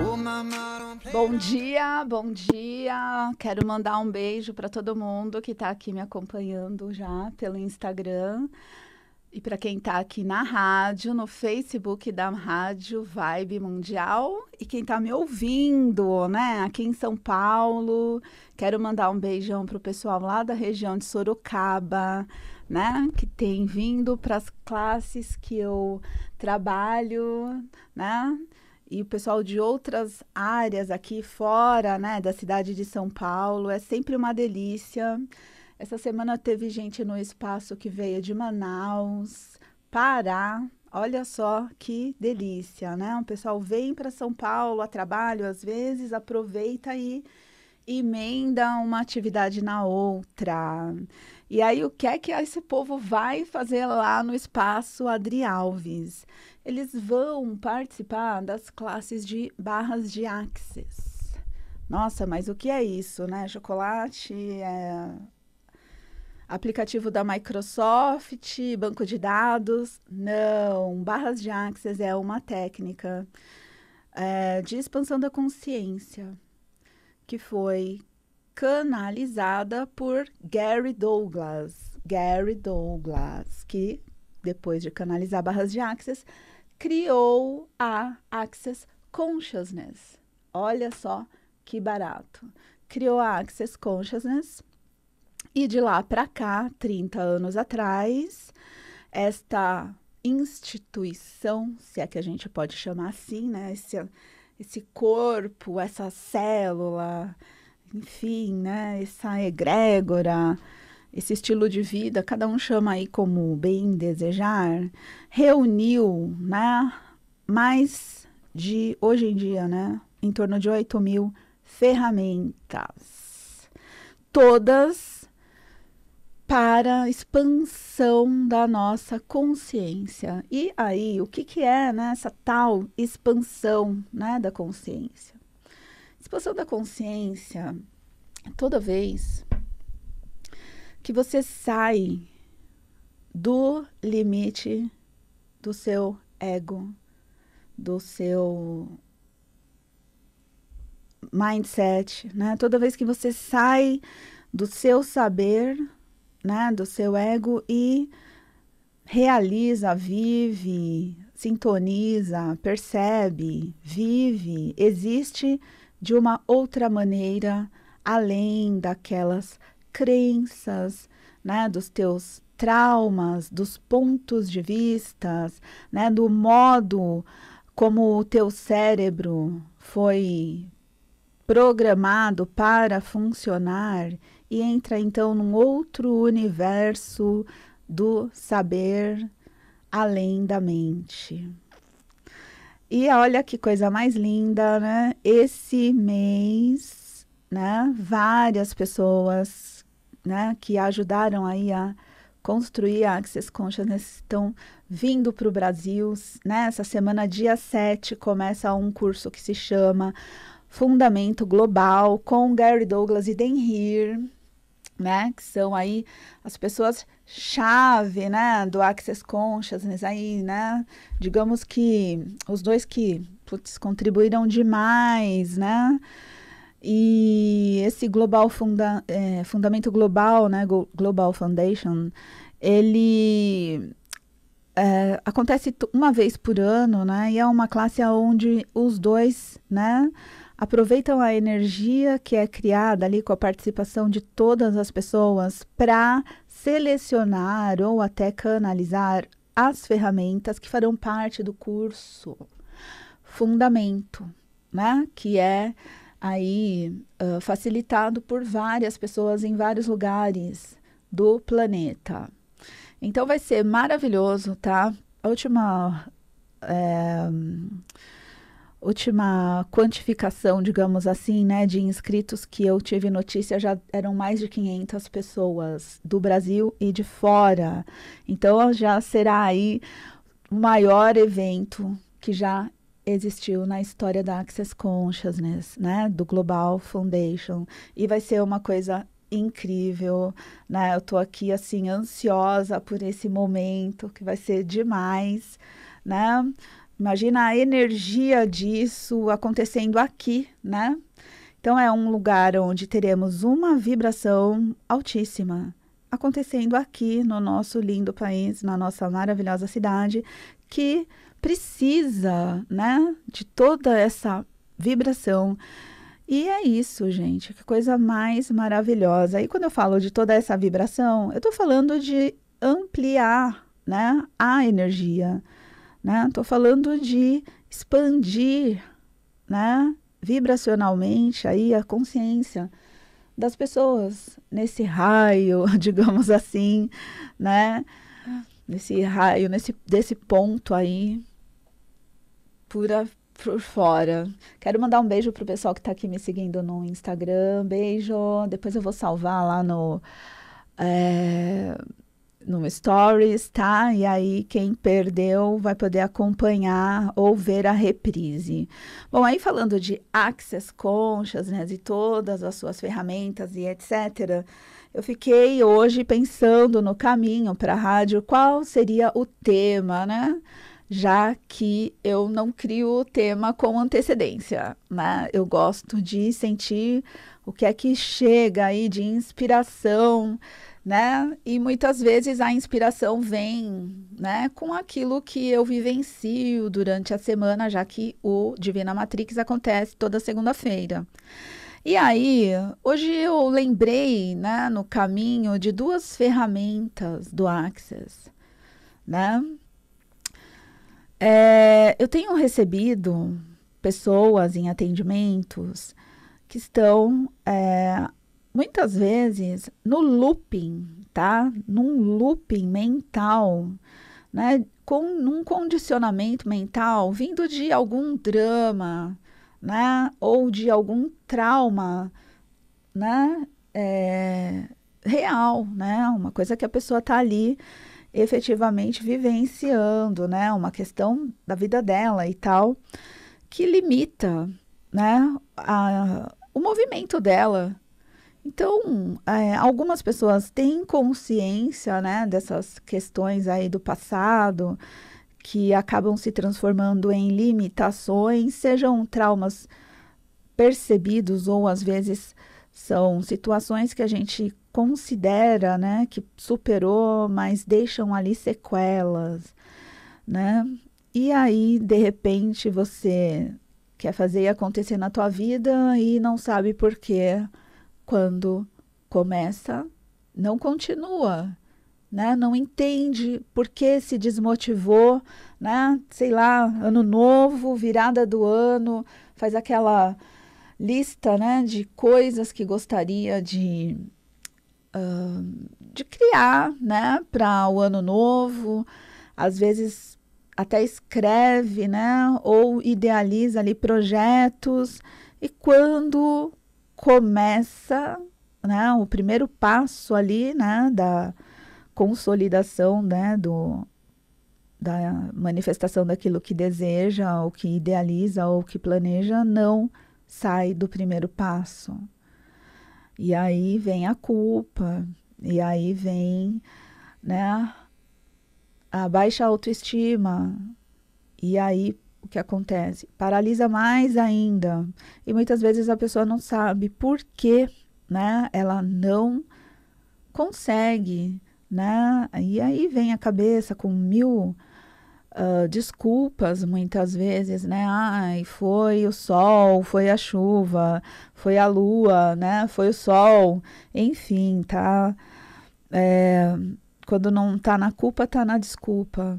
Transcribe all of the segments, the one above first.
Oh, bom dia, bom dia. Quero mandar um beijo para todo mundo que está aqui me acompanhando já pelo Instagram. E para quem está aqui na rádio, no Facebook da Rádio Vibe Mundial e quem está me ouvindo, né, aqui em São Paulo, quero mandar um beijão pro pessoal lá da região de Sorocaba, né, que tem vindo para as classes que eu trabalho, né? E o pessoal de outras áreas aqui fora, né, da cidade de São Paulo, é sempre uma delícia. Essa semana teve gente no espaço que veio de Manaus, Pará, Olha só que delícia, né? O pessoal vem para São Paulo a trabalho, às vezes aproveita e emenda uma atividade na outra. E aí, o que é que esse povo vai fazer lá no espaço Adri Alves? Eles vão participar das classes de barras de axis. Nossa, mas o que é isso, né? Chocolate, é... aplicativo da Microsoft, banco de dados? Não, barras de axis é uma técnica é, de expansão da consciência que foi canalizada por Gary Douglas. Gary Douglas, que depois de canalizar barras de Access, criou a Access Consciousness. Olha só que barato. Criou a Access Consciousness e de lá para cá, 30 anos atrás, esta instituição, se é que a gente pode chamar assim, né? Esse, esse corpo, essa célula, enfim, né, essa egrégora, esse estilo de vida, cada um chama aí como bem desejar, reuniu, né, mais de, hoje em dia, né, em torno de 8 mil ferramentas, todas para expansão da nossa consciência. E aí, o que, que é né, essa tal expansão né, da consciência? Expansão da consciência, toda vez que você sai do limite do seu ego, do seu mindset, né? Toda vez que você sai do seu saber, né, do seu ego e realiza, vive, sintoniza, percebe, vive, existe de uma outra maneira, além daquelas crenças, né, dos teus traumas, dos pontos de vista, né, do modo como o teu cérebro foi programado para funcionar e entra então num outro universo do saber além da mente. E olha que coisa mais linda, né? Esse mês, né? Várias pessoas, né? Que ajudaram aí a construir a Access Consciousness estão vindo para o Brasil, né? semana, dia 7, começa um curso que se chama Fundamento Global com Gary Douglas e Denhir né, que são aí as pessoas chave, né, do Access Consciousness aí, né, digamos que os dois que, putz, contribuíram demais, né, e esse global funda é, fundamento global, né, Global Foundation, ele é, acontece uma vez por ano, né, e é uma classe onde os dois, né, aproveitam a energia que é criada ali com a participação de todas as pessoas para selecionar ou até canalizar as ferramentas que farão parte do curso Fundamento, né? Que é aí uh, facilitado por várias pessoas em vários lugares do planeta. Então vai ser maravilhoso, tá? A última é, última quantificação, digamos assim, né, de inscritos que eu tive notícia já eram mais de 500 pessoas do Brasil e de fora. Então já será aí o maior evento que já existiu na história da Access Consciousness, né, do Global Foundation, e vai ser uma coisa incrível, né? Eu tô aqui assim ansiosa por esse momento que vai ser demais, né? Imagina a energia disso acontecendo aqui, né? Então é um lugar onde teremos uma vibração altíssima acontecendo aqui no nosso lindo país, na nossa maravilhosa cidade, que precisa, né, de toda essa vibração. E é isso, gente, que coisa mais maravilhosa. E quando eu falo de toda essa vibração, eu estou falando de ampliar, né, a energia né? Estou falando de expandir, né? Vibracionalmente aí a consciência das pessoas nesse raio, digamos assim, né? Nesse raio, nesse desse ponto aí por, por fora. Quero mandar um beijo pro pessoal que está aqui me seguindo no Instagram. Beijo. Depois eu vou salvar lá no é, no Stories, tá? E aí quem perdeu vai poder acompanhar ou ver a reprise. Bom, aí falando de Access Conchas, né, de todas as suas ferramentas e etc., eu fiquei hoje pensando no caminho para a rádio, qual seria o tema, né? já que eu não crio o tema com antecedência, né? Eu gosto de sentir o que é que chega aí de inspiração né? E muitas vezes a inspiração vem, né, com aquilo que eu vivencio durante a semana, já que o Divina Matrix acontece toda segunda-feira. E aí, hoje eu lembrei, né, no caminho de duas ferramentas do Access, né? É, eu tenho recebido pessoas em atendimentos que estão é, Muitas vezes no looping, tá? Num looping mental, né? Com num condicionamento mental vindo de algum drama, né? Ou de algum trauma, né? É, real, né? Uma coisa que a pessoa tá ali efetivamente vivenciando, né? Uma questão da vida dela e tal, que limita, né? A, o movimento dela, então, é, algumas pessoas têm consciência né, dessas questões aí do passado, que acabam se transformando em limitações, sejam traumas percebidos ou às vezes são situações que a gente considera né, que superou, mas deixam ali sequelas. Né? E aí, de repente, você quer fazer acontecer na tua vida e não sabe por quê quando começa, não continua, né? Não entende por que se desmotivou, né? Sei lá, ano novo, virada do ano, faz aquela lista, né, de coisas que gostaria de uh, de criar, né, para o ano novo. Às vezes até escreve, né, ou idealiza ali projetos. E quando começa né, o primeiro passo ali né, da consolidação né, do, da manifestação daquilo que deseja, ou que idealiza, ou que planeja, não sai do primeiro passo. E aí vem a culpa, e aí vem né, a baixa autoestima, e aí o que acontece. Paralisa mais ainda. E muitas vezes a pessoa não sabe por que né, ela não consegue. Né? E aí vem a cabeça com mil uh, desculpas, muitas vezes, né? Ai, foi o sol, foi a chuva, foi a lua, né? Foi o sol, enfim, tá? É, quando não tá na culpa, tá na desculpa.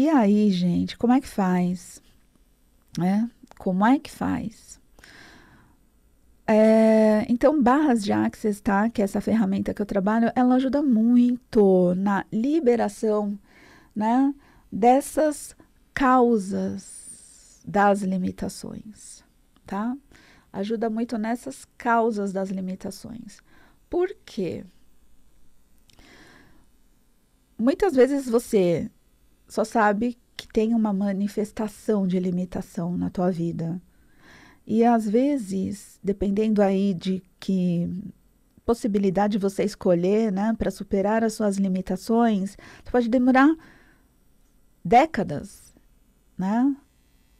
E aí, gente, como é que faz? É, como é que faz? É, então, barras de Access, tá? Que é essa ferramenta que eu trabalho, ela ajuda muito na liberação, né? Dessas causas das limitações, tá? Ajuda muito nessas causas das limitações. Por quê? Muitas vezes você só sabe que tem uma manifestação de limitação na tua vida. E às vezes, dependendo aí de que possibilidade você escolher, né, para superar as suas limitações, pode demorar décadas, né?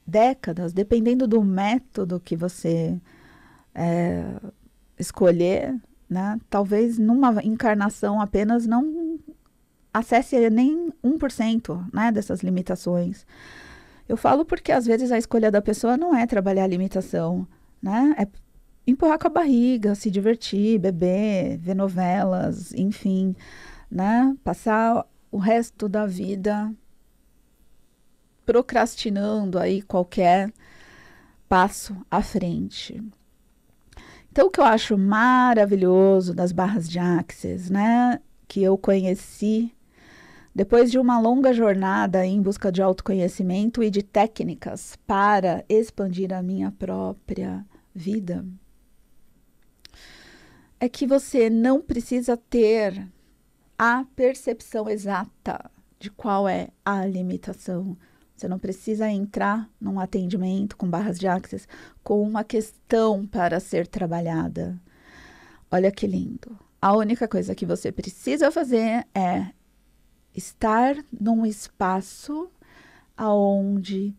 Décadas, dependendo do método que você é, escolher, né? Talvez numa encarnação apenas não acesse nem 1% né, dessas limitações. Eu falo porque às vezes a escolha da pessoa não é trabalhar a limitação, né? É empurrar com a barriga, se divertir, beber, ver novelas, enfim, né? Passar o resto da vida procrastinando aí qualquer passo à frente. Então, o que eu acho maravilhoso das barras de Axis, né? Que eu conheci depois de uma longa jornada em busca de autoconhecimento e de técnicas para expandir a minha própria vida, é que você não precisa ter a percepção exata de qual é a limitação. Você não precisa entrar num atendimento com barras de axis com uma questão para ser trabalhada. Olha que lindo. A única coisa que você precisa fazer é estar num espaço aonde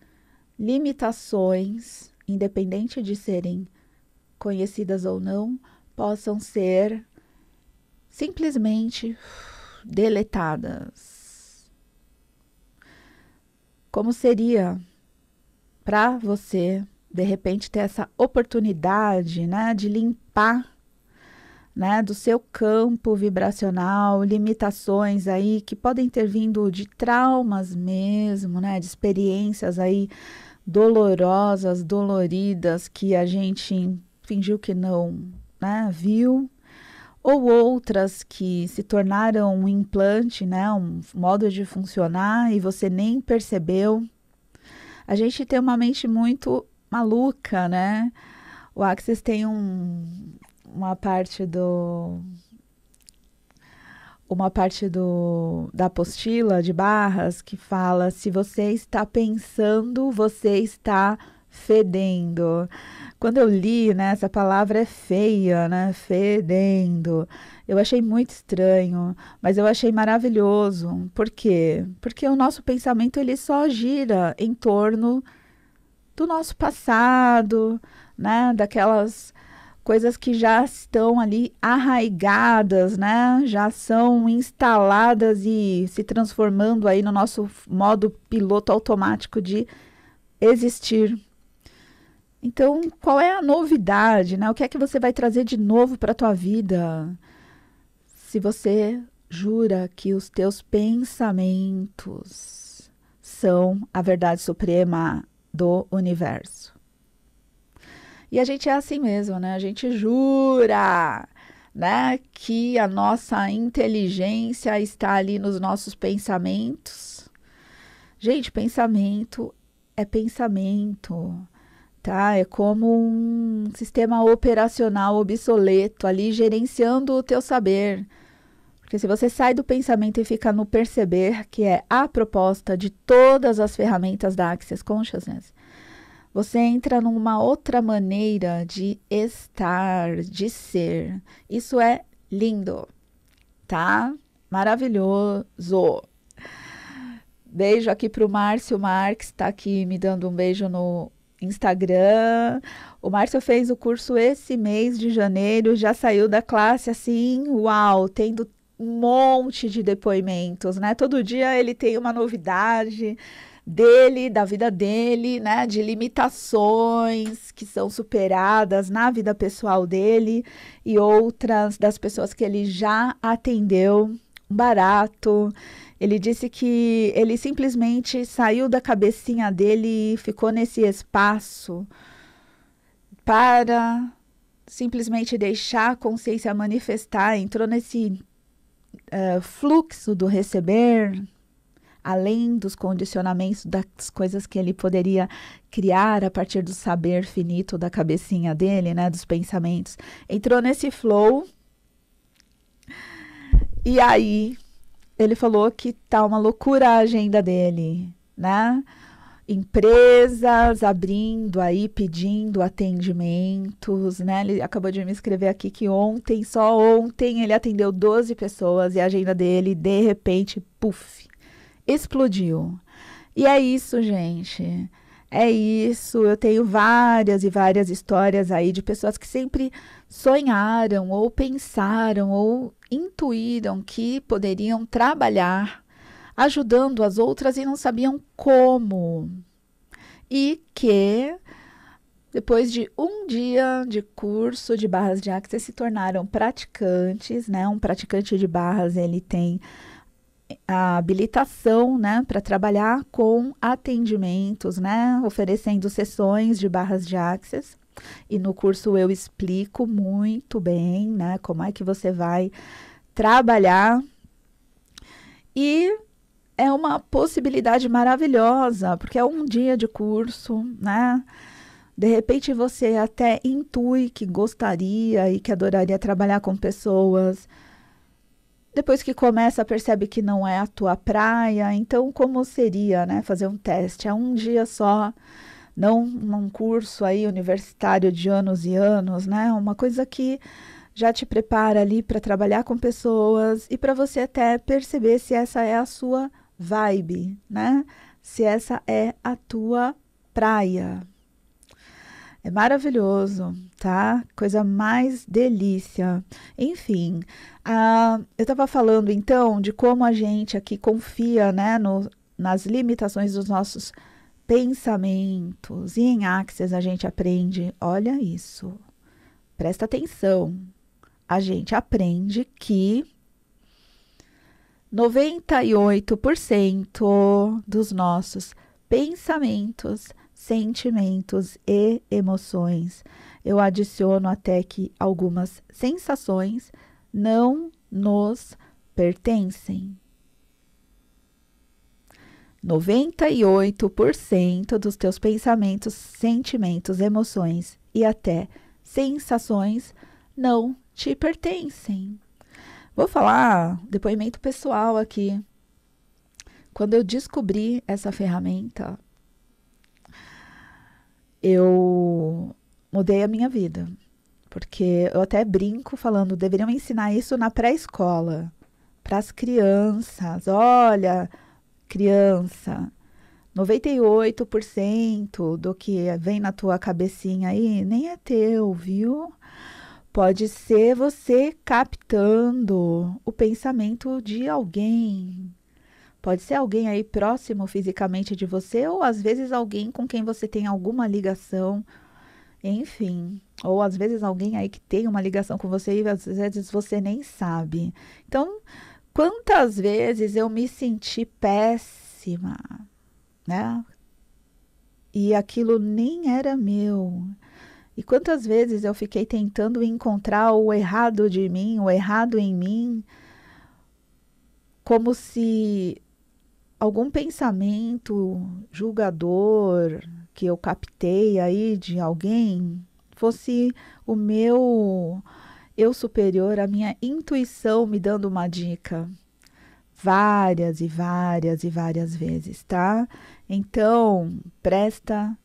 limitações, independente de serem conhecidas ou não, possam ser simplesmente deletadas. Como seria para você de repente ter essa oportunidade, né, de limpar né, do seu campo vibracional, limitações aí que podem ter vindo de traumas mesmo, né, de experiências aí dolorosas, doloridas que a gente fingiu que não, né, viu, ou outras que se tornaram um implante, né, um modo de funcionar e você nem percebeu. A gente tem uma mente muito maluca, né? O Axis tem um, uma parte do uma parte do, da apostila de barras que fala: se você está pensando, você está fedendo. Quando eu li, né, essa palavra é feia, né? Fedendo. Eu achei muito estranho, mas eu achei maravilhoso. Por quê? Porque o nosso pensamento ele só gira em torno do nosso passado, né, daquelas coisas que já estão ali arraigadas, né? Já são instaladas e se transformando aí no nosso modo piloto automático de existir. Então, qual é a novidade, né? O que é que você vai trazer de novo para a tua vida? Se você jura que os teus pensamentos são a verdade suprema do universo. E a gente é assim mesmo, né? A gente jura, né, que a nossa inteligência está ali nos nossos pensamentos. Gente, pensamento é pensamento, tá? É como um sistema operacional obsoleto ali gerenciando o teu saber. Porque se você sai do pensamento e fica no perceber, que é a proposta de todas as ferramentas da Access Consciousness, você entra numa outra maneira de estar, de ser. Isso é lindo, tá? Maravilhoso. Beijo aqui para o Márcio Marques, está aqui me dando um beijo no Instagram. O Márcio fez o curso esse mês de janeiro, já saiu da classe assim, uau, tendo um monte de depoimentos, né? Todo dia ele tem uma novidade dele, da vida dele, né, de limitações que são superadas na vida pessoal dele e outras das pessoas que ele já atendeu, barato. Ele disse que ele simplesmente saiu da cabecinha dele e ficou nesse espaço para simplesmente deixar a consciência manifestar, entrou nesse uh, fluxo do receber, além dos condicionamentos das coisas que ele poderia criar a partir do saber finito da cabecinha dele, né, dos pensamentos. Entrou nesse flow. E aí ele falou que tá uma loucura a agenda dele, né? Empresas abrindo aí, pedindo atendimentos, né? Ele acabou de me escrever aqui que ontem, só ontem, ele atendeu 12 pessoas e a agenda dele, de repente, puf, explodiu. E é isso, gente. É isso. Eu tenho várias e várias histórias aí de pessoas que sempre sonharam ou pensaram ou intuíram que poderiam trabalhar ajudando as outras e não sabiam como. E que depois de um dia de curso de barras de axis se tornaram praticantes, né? Um praticante de barras, ele tem a habilitação, né, para trabalhar com atendimentos, né, oferecendo sessões de barras de access. E no curso eu explico muito bem, né, como é que você vai trabalhar. E é uma possibilidade maravilhosa, porque é um dia de curso, né? De repente você até intui que gostaria e que adoraria trabalhar com pessoas depois que começa, percebe que não é a tua praia. Então, como seria, né, fazer um teste? É um dia só, não num curso aí universitário de anos e anos, né? Uma coisa que já te prepara ali para trabalhar com pessoas e para você até perceber se essa é a sua vibe, né? Se essa é a tua praia. É maravilhoso, tá? Coisa mais delícia. Enfim, ah, eu estava falando então de como a gente aqui confia né, no, nas limitações dos nossos pensamentos. E em Axis a gente aprende, olha isso, presta atenção. A gente aprende que 98% dos nossos pensamentos, sentimentos e emoções. Eu adiciono até que algumas sensações não nos pertencem. 98% dos teus pensamentos, sentimentos, emoções e até sensações não te pertencem. Vou falar depoimento pessoal aqui. Quando eu descobri essa ferramenta, eu mudei a minha vida. Porque eu até brinco falando, deveriam ensinar isso na pré-escola, para as crianças. Olha, criança, 98% do que vem na tua cabecinha aí nem é teu, viu? Pode ser você captando o pensamento de alguém. Pode ser alguém aí próximo fisicamente de você ou às vezes alguém com quem você tem alguma ligação enfim, ou às vezes alguém aí que tem uma ligação com você e às vezes você nem sabe. Então, quantas vezes eu me senti péssima, né? E aquilo nem era meu. E quantas vezes eu fiquei tentando encontrar o errado de mim, o errado em mim, como se algum pensamento julgador, que eu captei aí de alguém fosse o meu eu superior, a minha intuição me dando uma dica várias e várias e várias vezes, tá? Então, presta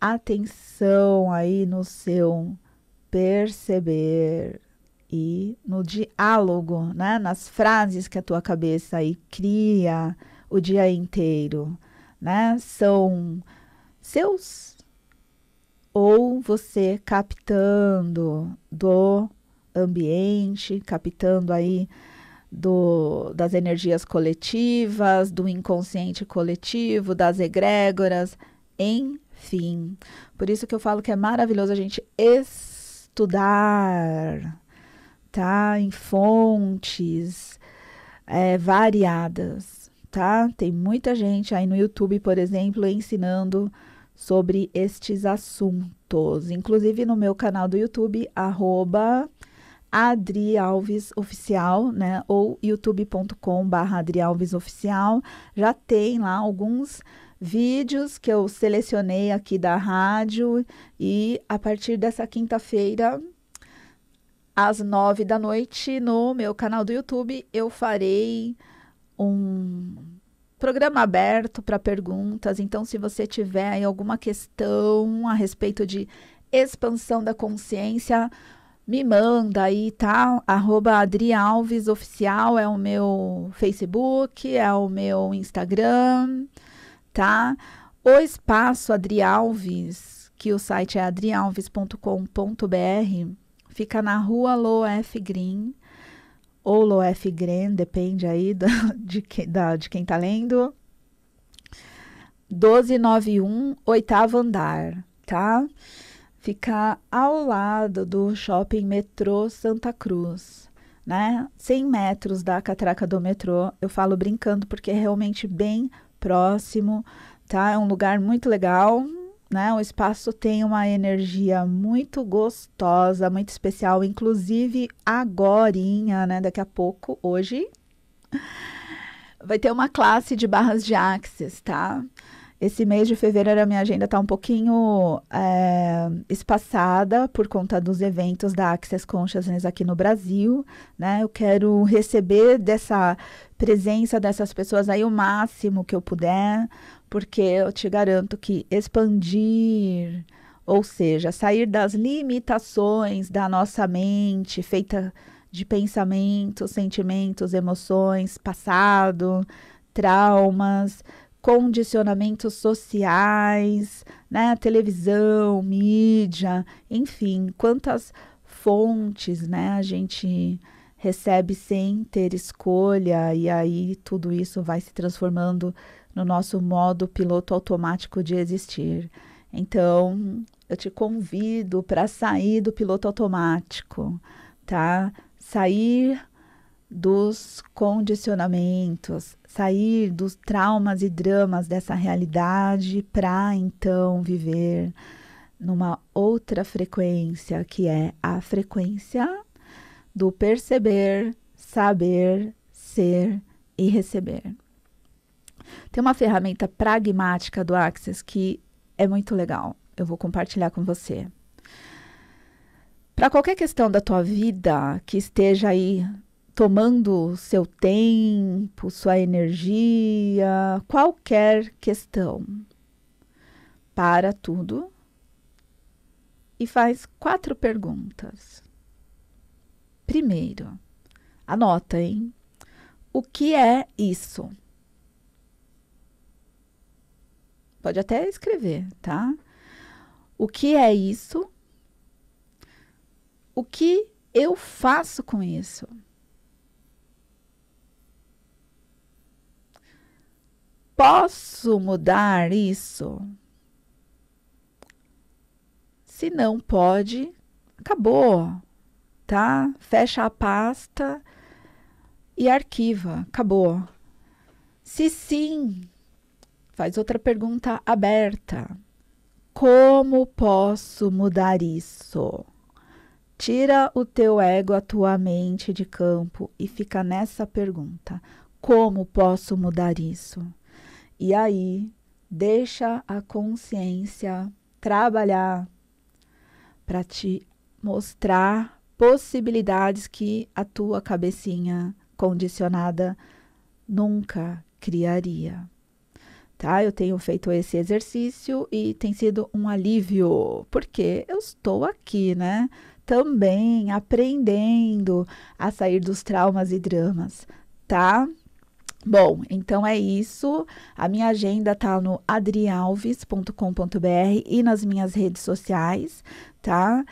atenção aí no seu perceber e no diálogo, né? Nas frases que a tua cabeça aí cria o dia inteiro, né? São seus ou você captando do ambiente, captando aí do, das energias coletivas, do inconsciente coletivo, das egrégoras, enfim. Por isso que eu falo que é maravilhoso a gente estudar, tá? Em fontes é, variadas, tá? Tem muita gente aí no YouTube, por exemplo, ensinando sobre estes assuntos. Inclusive no meu canal do YouTube, arroba Adri Alves Oficial, né? Ou youtube.com Adri Alves Oficial. Já tem lá alguns vídeos que eu selecionei aqui da rádio e a partir dessa quinta-feira às nove da noite no meu canal do YouTube eu farei um Programa aberto para perguntas, então se você tiver aí alguma questão a respeito de expansão da consciência, me manda aí, tá? Arroba Adri Alves Oficial é o meu Facebook, é o meu Instagram, tá? O espaço Adri Alves, que o site é adrialves.com.br, fica na rua Loef Green, ou Loef Gren, depende aí da, de, que, da, de quem tá lendo. 1291, oitavo andar, tá? Fica ao lado do shopping metrô Santa Cruz, né? 100 metros da catraca do metrô. Eu falo brincando porque é realmente bem próximo, tá? É um lugar muito legal, né? O espaço tem uma energia muito gostosa, muito especial, inclusive agora, né? Daqui a pouco, hoje, vai ter uma classe de barras de axis, tá? Esse mês de fevereiro a minha agenda está um pouquinho é, espaçada por conta dos eventos da Access Consciousness aqui no Brasil, né? Eu quero receber dessa presença dessas pessoas aí o máximo que eu puder, porque eu te garanto que expandir, ou seja, sair das limitações da nossa mente, feita de pensamentos, sentimentos, emoções, passado, traumas, condicionamentos sociais, né, televisão, mídia, enfim, quantas fontes, né, a gente recebe sem ter escolha e aí tudo isso vai se transformando no nosso modo piloto automático de existir. Então, eu te convido para sair do piloto automático, tá? Sair dos condicionamentos, sair dos traumas e dramas dessa realidade para então viver numa outra frequência, que é a frequência do perceber, saber, ser e receber. Tem uma ferramenta pragmática do Axis que é muito legal. Eu vou compartilhar com você. Para qualquer questão da tua vida que esteja aí tomando seu tempo, sua energia, qualquer questão, para tudo e faz quatro perguntas. Primeiro, anota, hein? O que é isso? Pode até escrever, tá? O que é isso? O que eu faço com isso? Posso mudar isso? Se não pode, acabou, tá? Fecha a pasta e arquiva, acabou. Se sim, faz outra pergunta aberta. Como posso mudar isso? Tira o teu ego, a tua mente de campo e fica nessa pergunta: como posso mudar isso? E aí, deixa a consciência trabalhar para te mostrar possibilidades que a tua cabecinha condicionada nunca criaria tá? Eu tenho feito esse exercício e tem sido um alívio, porque eu estou aqui, né? Também aprendendo a sair dos traumas e dramas, tá? Bom, então é isso. A minha agenda tá no adrialves.com.br e nas minhas redes sociais, tá?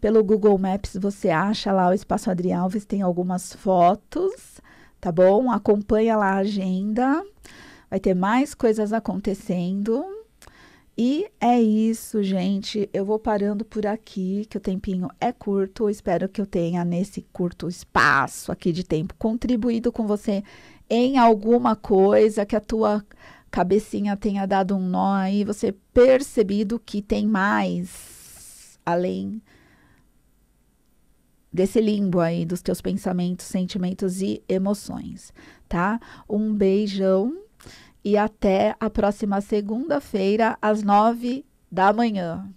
Pelo Google Maps você acha lá o Espaço Adri Alves, tem algumas fotos, tá bom? Acompanha lá a agenda vai ter mais coisas acontecendo. E é isso, gente. Eu vou parando por aqui, que o tempinho é curto. Espero que eu tenha, nesse curto espaço aqui de tempo, contribuído com você em alguma coisa, que a tua cabecinha tenha dado um nó aí, você percebido que tem mais além desse limbo aí dos teus pensamentos, sentimentos e emoções, tá? Um beijão e até a próxima segunda-feira, às nove da manhã.